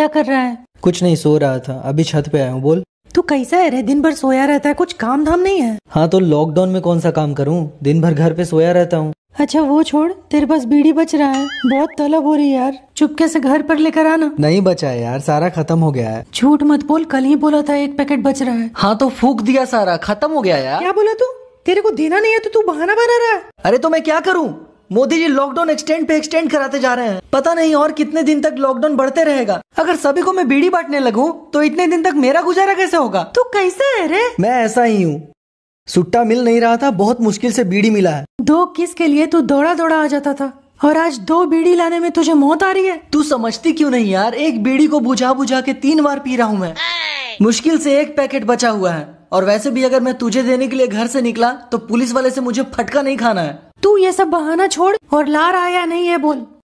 क्या कर रहा है कुछ नहीं सो रहा था अभी छत पे आया हूँ बोल तू कैसा है रे दिन भर सोया रहता है कुछ काम धाम नहीं है हाँ तो लॉकडाउन में कौन सा काम करूँ दिन भर घर पे सोया रहता हूँ अच्छा वो छोड़ तेरे पास बीड़ी बच रहा है बहुत तलब हो रही है यार चुपके से घर पर लेकर आना नहीं बचा है यार सारा खत्म हो गया है झूठ मत बोल कल ही बोला था एक पैकेट बच रहा है हाँ तो फूक दिया सारा खत्म हो गया यार क्या बोला तू तेरे को देना नहीं है तो तू बहाना बना रहा है अरे तो मैं क्या करूँ मोदी जी लॉकडाउन एक्सटेंड पे एक्सटेंड कराते जा रहे हैं पता नहीं और कितने दिन तक लॉकडाउन बढ़ते रहेगा अगर सभी को मैं बीड़ी बांटने लगू तो इतने दिन तक मेरा गुजारा कैसे होगा तू कैसे है रे मैं ऐसा ही हूँ सुट्टा मिल नहीं रहा था बहुत मुश्किल से बीड़ी मिला है दो किस के लिए तू दौड़ा दौड़ा आ जाता था और आज दो बीड़ी लाने में तुझे मौत आ रही है तू समझती क्यों नहीं यार एक बीड़ी को बुझा बुझा के तीन बार पी रहा हूँ मैं मुश्किल से एक पैकेट बचा हुआ है और वैसे भी अगर मैं तुझे देने के लिए घर से निकला तो पुलिस वाले से मुझे फटका नहीं खाना है तू ये सब बहाना छोड़ और ला रहा या नहीं है बोल